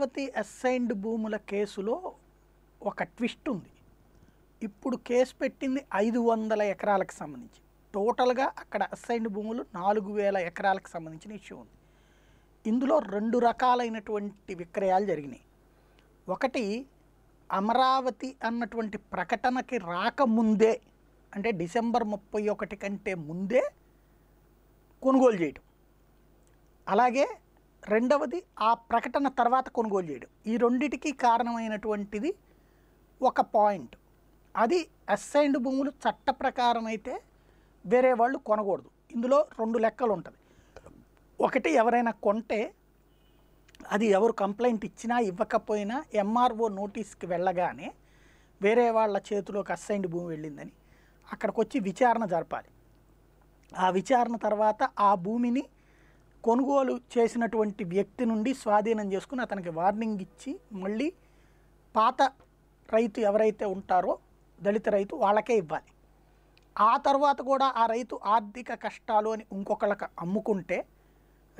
Amaravati assigned భూముల కేసులో ఒక ట్విస్ట్ ఉంది ఇప్పుడు కేసు పెట్టింది ఐదు వందల ఎకరాలకు సంబంధించి టోటల్గా అక్కడ అసైన్డ్ భూములు నాలుగు వేల ఎకరాలకు సంబంధించిన ఇష్యూ ఉంది ఇందులో రెండు రకాలైనటువంటి విక్రయాలు జరిగినాయి ఒకటి అమరావతి అన్నటువంటి ప్రకటనకి రాకముందే అంటే డిసెంబర్ ముప్పై ఒకటి కంటే ముందే కొనుగోలు చేయటం అలాగే రెండవది ఆ ప్రకటన తర్వాత కొనుగోలు చేయడం ఈ రెండిటికి కారణమైనటువంటిది ఒక పాయింట్ అది అసైన్డ్ భూములు చట్ట ప్రకారం అయితే వేరే వాళ్ళు కొనకూడదు ఇందులో రెండు లెక్కలు ఉంటుంది ఒకటి ఎవరైనా కొంటే అది ఎవరు కంప్లైంట్ ఇచ్చినా ఇవ్వకపోయినా ఎంఆర్ఓ నోటీస్కి వెళ్ళగానే వేరే వాళ్ళ చేతిలోకి అసైన్డ్ భూమి వెళ్ళిందని అక్కడికి వచ్చి విచారణ జరపాలి ఆ విచారణ తర్వాత ఆ భూమిని కొనుగోలు చేసినటువంటి వ్యక్తి నుండి స్వాధీనం చేసుకుని అతనికి వార్నింగ్ ఇచ్చి మళ్ళీ పాత రైతు ఎవరైతే ఉంటారో దళిత రైతు వాళ్ళకే ఇవ్వాలి ఆ తర్వాత కూడా ఆ రైతు ఆర్థిక కష్టాలు అని ఇంకొకళ్ళకి అమ్ముకుంటే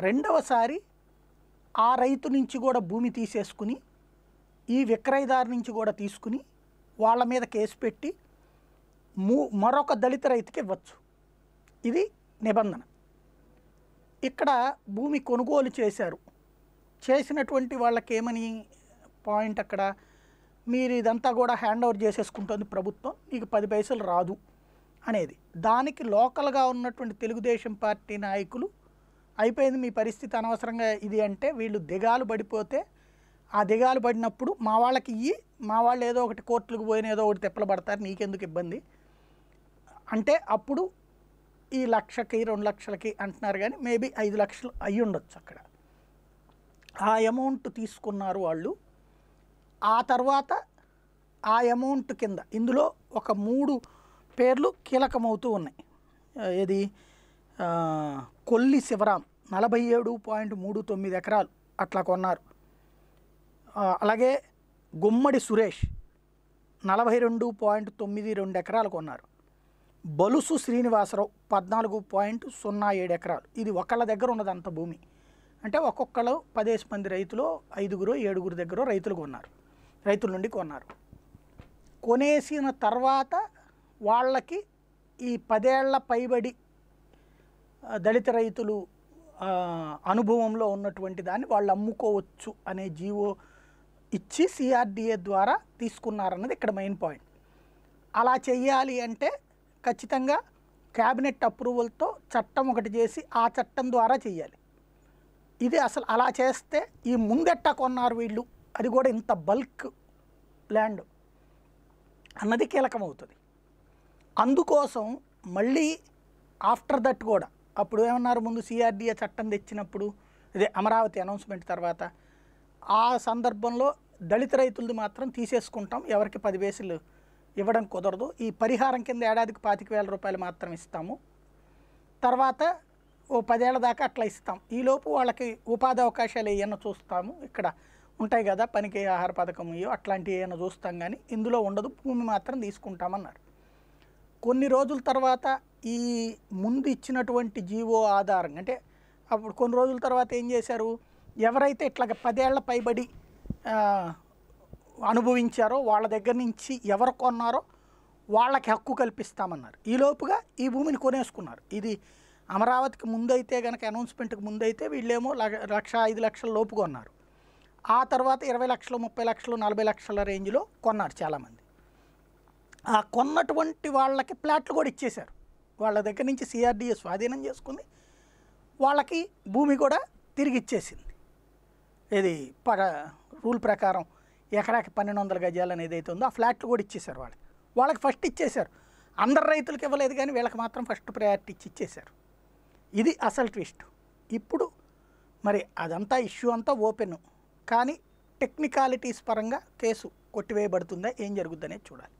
రెండవసారి ఆ రైతు నుంచి కూడా భూమి తీసేసుకుని ఈ విక్రయదారు నుంచి కూడా తీసుకుని వాళ్ళ మీద కేసు పెట్టి మరొక దళిత రైతుకి ఇవ్వచ్చు ఇది నిబంధన ఇక్కడ భూమి కొనుగోలు చేశారు చేసినటువంటి వాళ్ళకి ఏమని పాయింట్ అక్కడ మీరు ఇదంతా కూడా హ్యాండ్ ఓవర్ చేసేసుకుంటుంది ప్రభుత్వం నీకు పది పైసలు రాదు అనేది దానికి లోకల్గా ఉన్నటువంటి తెలుగుదేశం పార్టీ నాయకులు అయిపోయింది మీ పరిస్థితి అనవసరంగా ఇది అంటే వీళ్ళు దిగాలు పడిపోతే ఆ దిగాలు పడినప్పుడు మా వాళ్ళకి ఇయ్యి మా వాళ్ళు ఏదో ఒకటి కోర్టులకు పోయిన ఏదో ఒకటి తెప్పలు పడతారు నీకెందుకు ఇబ్బంది అంటే అప్పుడు ఈ లక్షకి రెండు లక్షలకి అంటున్నారు కానీ మేబీ ఐదు లక్షలు అయి ఉండొచ్చు అక్కడ ఆ అమౌంట్ తీసుకున్నారు వాళ్ళు ఆ తర్వాత ఆ అమౌంట్ కింద ఇందులో ఒక మూడు పేర్లు కీలకమవుతూ ఉన్నాయి ఇది కొల్లి శివరాం నలభై ఏడు పాయింట్ మూడు తొమ్మిది ఎకరాలు అట్లా కొన్నారు అలాగే గుమ్మడి సురేష్ నలభై రెండు పాయింట్ తొమ్మిది రెండు ఎకరాలు కొన్నారు బలుసు శ్రీనివాసరావు పద్నాలుగు పాయింట్ సున్నా ఏడు ఎకరాలు ఇది ఒకళ్ళ దగ్గర ఉన్నది అంత భూమి అంటే ఒక్కొక్కరు పదేసి మంది రైతులు ఐదుగురు ఏడుగురు దగ్గర రైతులు కొన్నారు రైతుల నుండి కొన్నారు కొనేసిన తర్వాత వాళ్ళకి ఈ పదేళ్ల పైబడి దళిత రైతులు అనుభవంలో ఉన్నటువంటి దాన్ని వాళ్ళు అమ్ముకోవచ్చు అనే జీవో ఇచ్చి సిఆర్డిఏ ద్వారా తీసుకున్నారన్నది ఇక్కడ మెయిన్ పాయింట్ అలా చెయ్యాలి అంటే ఖచ్చితంగా క్యాబినెట్ అప్రూవల్తో చట్టం ఒకటి చేసి ఆ చట్టం ద్వారా చేయాలి ఇది అసలు అలా చేస్తే ఈ ముందెట్ట కొన్నారు వీళ్ళు అది కూడా ఇంత బల్క్ ల్యాండ్ అన్నది కీలకమవుతుంది అందుకోసం మళ్ళీ ఆఫ్టర్ దట్ కూడా అప్పుడు ఏమన్నారు ముందు సిఆర్డిఏ చట్టం తెచ్చినప్పుడు ఇదే అమరావతి అనౌన్స్మెంట్ తర్వాత ఆ సందర్భంలో దళిత రైతులది మాత్రం తీసేసుకుంటాం ఎవరికి పది వేసులు ఇవ్వడం కుదరదు ఈ పరిహారం కింద ఏడాదికి పాతిక వేల రూపాయలు మాత్రం ఇస్తాము తర్వాత ఓ పదేళ్ల దాకా అట్లా ఇస్తాం ఈలోపు వాళ్ళకి ఉపాధి అవకాశాలు ఏమైనా చూస్తాము ఇక్కడ ఉంటాయి కదా పనికి ఆహార పథకం అయ్యో అట్లాంటివి ఏమైనా చూస్తాం కానీ ఇందులో ఉండదు భూమి మాత్రం తీసుకుంటామన్నారు కొన్ని రోజుల తర్వాత ఈ ముందు ఇచ్చినటువంటి జీవో ఆధారం అంటే అప్పుడు కొన్ని రోజుల తర్వాత ఏం చేశారు ఎవరైతే ఇట్లా పదేళ్ల పైబడి అనుభవించారో వాళ్ళ దగ్గర నుంచి ఎవరు కొన్నారో వాళ్ళకి హక్కు కల్పిస్తామన్నారు ఈలోపుగా ఈ భూమిని కొనేసుకున్నారు ఇది అమరావతికి ముందైతే కనుక అనౌన్స్మెంట్కి ముందైతే వీళ్ళేమో లక్ష ఐదు లక్షల లోపు కొన్నారు ఆ తర్వాత ఇరవై లక్షలు ముప్పై లక్షలు నలభై లక్షల రేంజ్లో కొన్నారు చాలామంది ఆ కొన్నటువంటి వాళ్ళకి ప్లాట్లు కూడా ఇచ్చేశారు వాళ్ళ దగ్గర నుంచి సిఆర్డిఏ స్వాధీనం చేసుకుని వాళ్ళకి భూమి కూడా తిరిగి ఇచ్చేసింది ఇది ప రూల్ ప్రకారం ఎకరాకి పన్నెండు వందల గజాలు అనేది అయితే ఉందో ఆ ఫ్లాట్లు కూడా ఇచ్చేశారు వాళ్ళకి వాళ్ళకి ఫస్ట్ ఇచ్చేశారు అందరు రైతులకు ఇవ్వలేదు కానీ వీళ్ళకి మాత్రం ఫస్ట్ ప్రయారిటీ ఇచ్చి ఇచ్చేశారు ఇది అసలు ట్విస్ట్ ఇప్పుడు మరి అదంతా ఇష్యూ అంతా ఓపెన్ కానీ టెక్నికాలిటీస్ పరంగా కేసు కొట్టివేయబడుతుందా ఏం జరుగుద్దనేది చూడాలి